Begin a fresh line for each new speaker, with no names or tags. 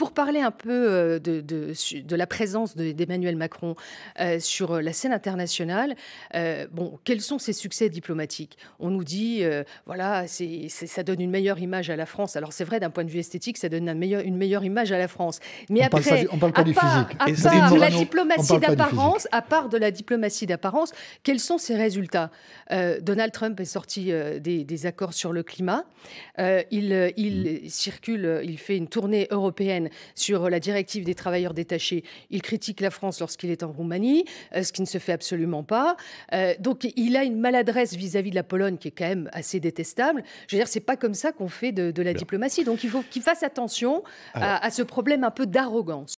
Pour parler un peu euh, de, de, la présence d'Emmanuel Macron euh, sur la scène internationale, euh, bon, quels sont ses succès diplomatiques On nous dit, voilà, ça donne une meilleure image à la France. Alors c'est vrai, d'un point de vue esthétique, ça donne une meilleure image à la France. Mais après, parle, on parle pas à du physique. À part la diplomatie d'apparence, à part de la diplomatie d'apparence, quels sont ses résultats Donald Trump est sorti des, accords sur le climat. il, mmh. circule, il fait une tournée européenne sur la directive des travailleurs détachés. Il critique la France lorsqu'il est en Roumanie, euh, ce qui ne se fait absolument pas. Euh, donc il a une maladresse vis-à-vis de la Pologne qui est quand même assez détestable. Je veux dire, c'est pas comme ça qu'on fait de, la diplomatie. Donc il faut qu'il fasse attention à ce
problème un peu d'arrogance.